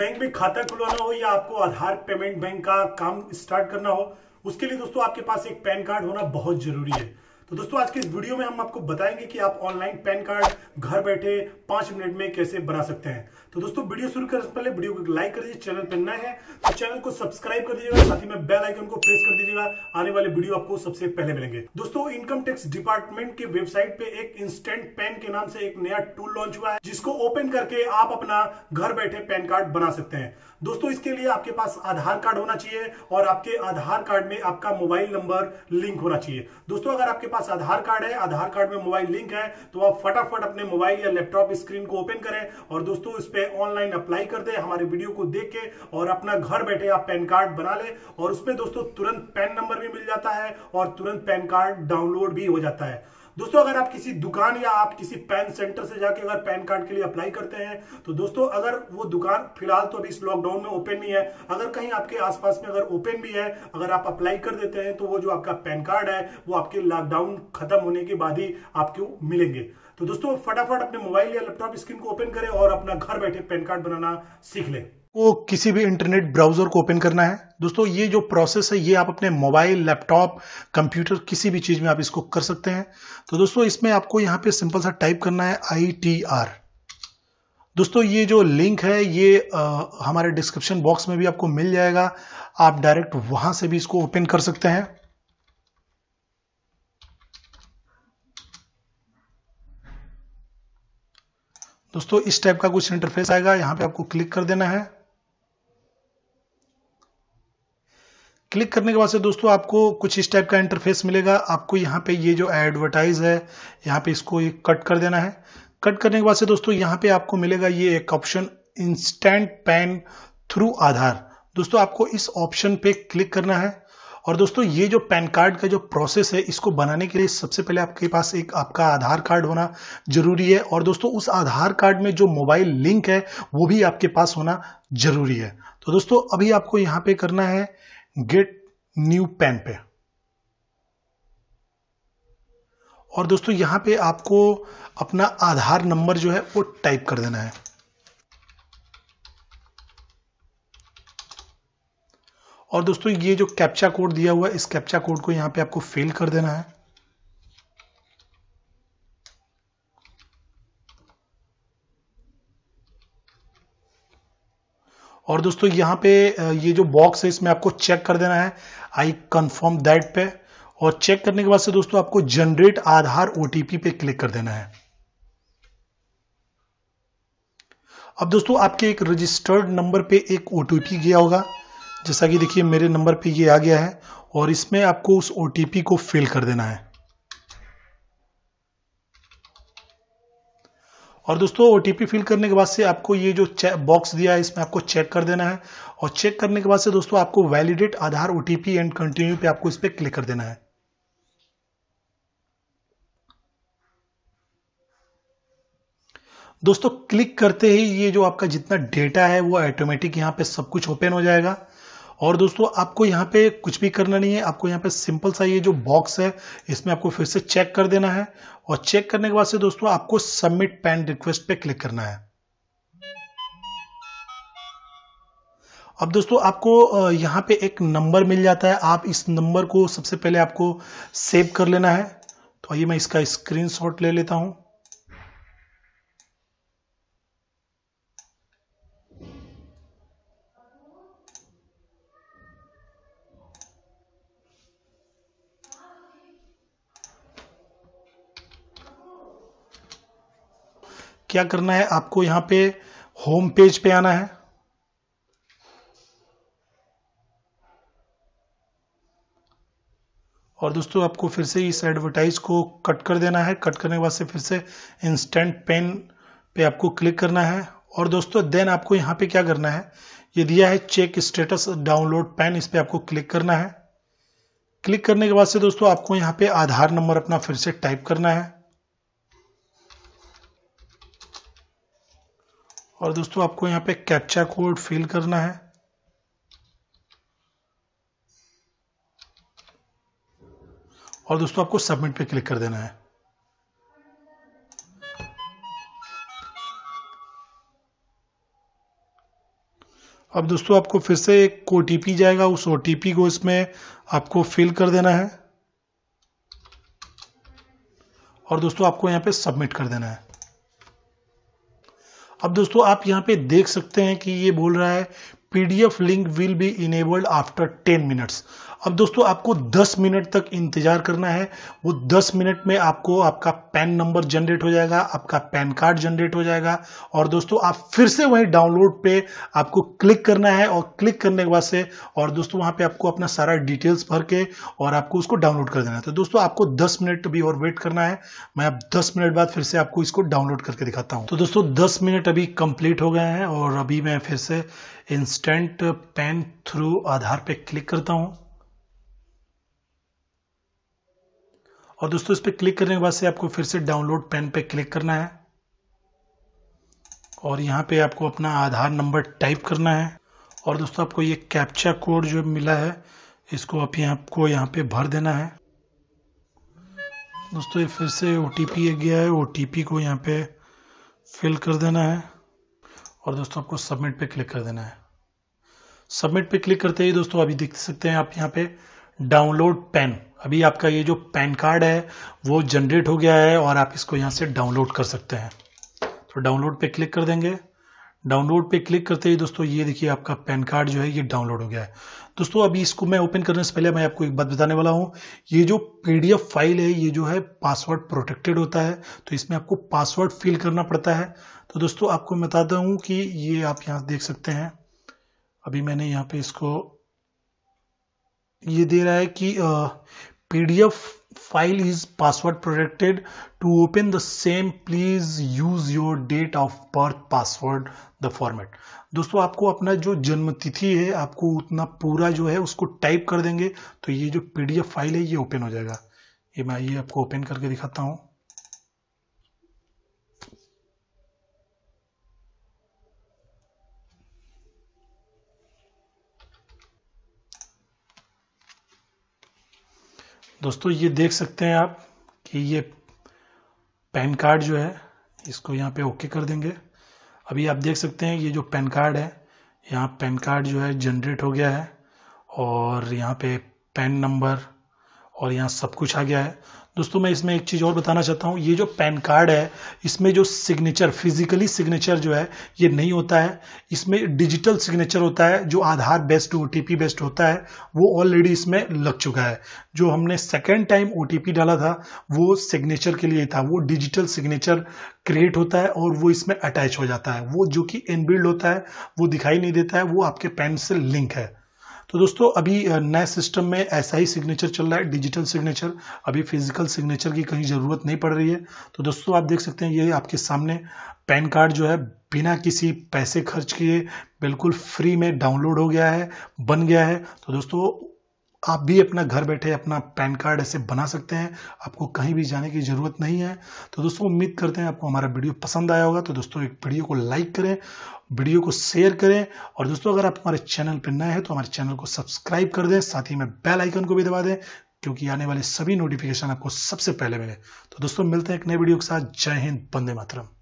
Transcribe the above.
bank में खाता खुलवाना हो या आपको आधार पेमेंट बैंक का काम स्टार्ट करना हो उसके लिए दोस्तों आपके पास एक पैन कार्ड होना बहुत जरूरी है तो दोस्तों आज के इस वीडियो में हम आपको बताएंगे कि आप ऑनलाइन पैन कार्ड घर बैठे पांच मिनट में कैसे बना सकते हैं तो दोस्तों वीडियो शुरू करने से पहले वीडियो को लाइक कर दीजिए चैनल पर नए हैं तो चैनल को सब्सक्राइब कर दीजिएगा साथ ही में बेल आइकन को प्रेस कर दीजिएगा आने वाले वीडियो आपको सबसे पहले मिलेंगे दोस्तों इनकम टैक्स डिपार्टमेंट के वेबसाइट पे एक इंस्टेंट पैन के नाम से एक नया टूल लॉन्च हुआ है जिसको ओपन करके आप अपना घर बैठे पैन कार्ड बना सकते हैं दोस्तों इसके लिए आपके पास आधार कार्ड होना चाहिए और आपके आधार कार्ड में आपका मोबाइल नंबर लिंक होना चाहिए दोस्तों अगर आपके पास पास आधार कार्ड है आधार कार्ड में मोबाइल लिंक है तो आप फटाफट अपने मोबाइल या लैपटॉप स्क्रीन को ओपन करें और दोस्तों इस पर ऑनलाइन अप्लाई कर दे हमारे वीडियो को देख के और अपना घर बैठे आप पैन कार्ड बना ले और उसमें दोस्तों तुरंत पैन नंबर भी मिल जाता है और तुरंत पैन कार्ड डाउनलोड भी हो जाता है दोस्तों अगर आप किसी दुकान या आप किसी पैन सेंटर से जाके अगर पैन कार्ड के लिए अप्लाई करते हैं तो दोस्तों अगर वो दुकान फिलहाल तो अभी इस लॉकडाउन में ओपन नहीं है अगर कहीं आपके आसपास में अगर ओपन भी है अगर आप अप्लाई कर देते हैं तो वो जो आपका पैन कार्ड है वो आपके लॉकडाउन खत्म होने के बाद ही आपको मिलेंगे तो दोस्तों फटाफट अपने मोबाइल या लैपटॉप स्क्रीन को ओपन करें और अपना घर बैठे पैन कार्ड बनाना सीख लें आपको किसी भी इंटरनेट ब्राउजर को ओपन करना है दोस्तों ये जो प्रोसेस है ये आप अपने मोबाइल लैपटॉप कंप्यूटर किसी भी चीज में आप इसको कर सकते हैं तो दोस्तों इसमें आपको यहाँ पे सिंपल सा टाइप करना है आई टी आर दोस्तों ये जो लिंक है ये आ, हमारे डिस्क्रिप्शन बॉक्स में भी आपको मिल जाएगा आप डायरेक्ट वहां से भी इसको ओपन कर सकते हैं दोस्तों इस टाइप का कुछ इंटरफेस आएगा यहाँ पे आपको क्लिक कर देना है क्लिक करने के बाद से दोस्तों आपको कुछ इस टाइप का इंटरफेस मिलेगा आपको यहाँ पे ये जो एडवर्टाइज है यहाँ पे इसको ये कट कर देना है कट करने के बाद से दोस्तों यहाँ पे आपको मिलेगा ये एक option instant PAN through Aadhaar दोस्तों आपको इस ऑप्शन पे क्लिक करना है और दोस्तों ये जो पैन कार्ड का जो प्रोसेस है इसको बनाने के लिए सबसे पहले आपके पास एक आपका आधार कार्ड होना जरूरी है और दोस्तों उस आधार कार्ड में जो मोबाइल लिंक है वो भी आपके पास होना जरूरी है तो दोस्तों अभी आपको यहाँ पे करना है गेट न्यू पेन पे और दोस्तों यहां पे आपको अपना आधार नंबर जो है वो टाइप कर देना है और दोस्तों ये जो कैप्चा कोड दिया हुआ है इस कैप्चा कोड को यहां पे आपको फिल कर देना है और दोस्तों यहाँ पे ये जो बॉक्स है इसमें आपको चेक कर देना है आई कन्फर्म दैट पे और चेक करने के बाद से दोस्तों आपको जनरेट आधार ओटीपी पे क्लिक कर देना है अब दोस्तों आपके एक रजिस्टर्ड नंबर पे एक ओ गया होगा जैसा कि देखिए मेरे नंबर पे ये आ गया है और इसमें आपको उस ओ को फिल कर देना है और दोस्तों ओ फिल करने के बाद से आपको ये जो बॉक्स दिया है इसमें आपको चेक कर देना है और चेक करने के बाद से दोस्तों आपको validate Aadhaar O and continue पे आपको इस पर क्लिक कर देना है दोस्तों क्लिक करते ही ये जो आपका जितना डेटा है वो ऑटोमेटिक यहाँ पे सब कुछ ओपन हो जाएगा और दोस्तों आपको यहाँ पे कुछ भी करना नहीं है आपको यहाँ पे सिंपल सा ये जो बॉक्स है इसमें आपको फिर से चेक कर देना है और चेक करने के बाद से दोस्तों आपको सबमिट पैन रिक्वेस्ट पे क्लिक करना है अब दोस्तों आपको यहाँ पे एक नंबर मिल जाता है आप इस नंबर को सबसे पहले आपको सेव कर लेना है तो आइए मैं इसका स्क्रीनशॉट ले लेता हूँ क्या करना है आपको यहां पे होम पेज पे आना है और दोस्तों आपको फिर से इस एडवर्टाइज को कट कर देना है कट करने के बाद से फिर से इंस्टेंट पेन पे आपको क्लिक करना है और दोस्तों देन आपको यहां पे क्या करना है ये दिया है चेक स्टेटस डाउनलोड पेन इस पर आपको क्लिक करना है क्लिक करने के बाद से दोस्तों आपको यहाँ पे आधार नंबर अपना फिर से टाइप करना है और दोस्तों आपको यहाँ पे कैप्चा कोड फिल करना है और दोस्तों आपको सबमिट पे क्लिक कर देना है अब दोस्तों आपको फिर से एक ओ जाएगा उस ओ को इसमें आपको फिल कर देना है और दोस्तों आपको यहाँ पे सबमिट कर देना है अब दोस्तों आप यहाँ पे देख सकते हैं कि ये बोल रहा है PDF link will be enabled after ten minutes अब दोस्तों आपको 10 मिनट तक इंतजार करना है वो 10 मिनट में आपको आपका पैन नंबर जनरेट हो जाएगा आपका पैन कार्ड जनरेट हो जाएगा और दोस्तों आप फिर से वही डाउनलोड पे आपको क्लिक करना है और क्लिक करने के बाद से और दोस्तों वहां पे आपको अपना सारा डिटेल्स भर के और आपको उसको डाउनलोड कर देना है तो दोस्तों आपको दस मिनट अभी और वेट करना है मैं अब दस मिनट बाद फिर से आपको इसको डाउनलोड करके दिखाता हूँ तो दोस्तों दस मिनट अभी कंप्लीट हो गए हैं और अभी मैं फिर से इंस्टेंट पैन थ्रू आधार पे क्लिक करता हूँ और दोस्तों इस पर क्लिक करने के बाद से आपको फिर से डाउनलोड पेन पे क्लिक करना है और यहाँ पे आपको अपना आधार नंबर टाइप करना है और दोस्तों आपको ये कैप्चा कोड जो मिला है इसको आप यहाँ आपको यहाँ पे भर देना है दोस्तों ये फिर से ओ टी गया है ओ को यहाँ पे फिल कर देना है और दोस्तों आपको सबमिट पे क्लिक कर देना है सबमिट पे क्लिक करते ही दोस्तों अभी देख सकते हैं आप यहाँ पे डाउनलोड पेन अभी आपका ये जो पैन कार्ड है वो जनरेट हो गया है और आप इसको यहाँ से डाउनलोड कर सकते हैं तो डाउनलोड पे क्लिक कर देंगे डाउनलोड पे क्लिक करते ही दोस्तों ये देखिए आपका पैन कार्ड जो है ये डाउनलोड हो गया है दोस्तों अभी इसको मैं ओपन करने से पहले मैं आपको एक बात बताने वाला हूँ ये जो पीडीएफ फाइल है ये जो है पासवर्ड प्रोटेक्टेड होता है तो इसमें आपको पासवर्ड फिल करना पड़ता है तो दोस्तों आपको बताता हूँ कि ये आप यहाँ देख सकते हैं अभी मैंने यहाँ पे इसको ये दे रहा है कि PDF file is password protected to open the same please use your date of birth password the format दोस्तों आपको अपना जो जन्म तिथि है आपको उतना पूरा जो है उसको टाइप कर देंगे तो ये जो पीडीएफ फाइल है ये ओपन हो जाएगा ये मैं ये आपको ओपन करके दिखाता हूँ दोस्तों ये देख सकते हैं आप कि ये पैन कार्ड जो है इसको यहाँ पे ओके कर देंगे अभी आप देख सकते हैं ये जो पैन कार्ड है यहाँ पैन कार्ड जो है जनरेट हो गया है और यहाँ पे पैन नंबर और यहाँ सब कुछ आ गया है दोस्तों मैं इसमें एक चीज़ और बताना चाहता हूँ ये जो पैन कार्ड है इसमें जो सिग्नेचर फिजिकली सिग्नेचर जो है ये नहीं होता है इसमें डिजिटल सिग्नेचर होता है जो आधार बेस्ड ओ बेस्ड होता है वो ऑलरेडी इसमें लग चुका है जो हमने सेकेंड टाइम ओ डाला था वो सिग्नेचर के लिए था वो डिजिटल सिग्नेचर क्रिएट होता है और वो इसमें अटैच हो जाता है वो जो कि इनबिल्ड होता है वो दिखाई नहीं देता है वो आपके पेन से लिंक है तो दोस्तों अभी नए सिस्टम में ऐसा ही सिग्नेचर चल रहा है डिजिटल सिग्नेचर अभी फिजिकल सिग्नेचर की कहीं ज़रूरत नहीं पड़ रही है तो दोस्तों आप देख सकते हैं ये आपके सामने पैन कार्ड जो है बिना किसी पैसे खर्च किए बिल्कुल फ्री में डाउनलोड हो गया है बन गया है तो दोस्तों आप भी अपना घर बैठे अपना पैन कार्ड ऐसे बना सकते हैं आपको कहीं भी जाने की ज़रूरत नहीं है तो दोस्तों उम्मीद करते हैं आपको हमारा वीडियो पसंद आया होगा तो दोस्तों एक वीडियो को लाइक करें वीडियो को शेयर करें और दोस्तों अगर आप हमारे चैनल पर नए हैं तो हमारे चैनल को सब्सक्राइब कर दें साथ ही में बेल आइकन को भी दबा दें क्योंकि आने वाले सभी नोटिफिकेशन आपको सबसे पहले मिले तो दोस्तों मिलते हैं एक नए वीडियो के साथ जय हिंद बंदे मातरम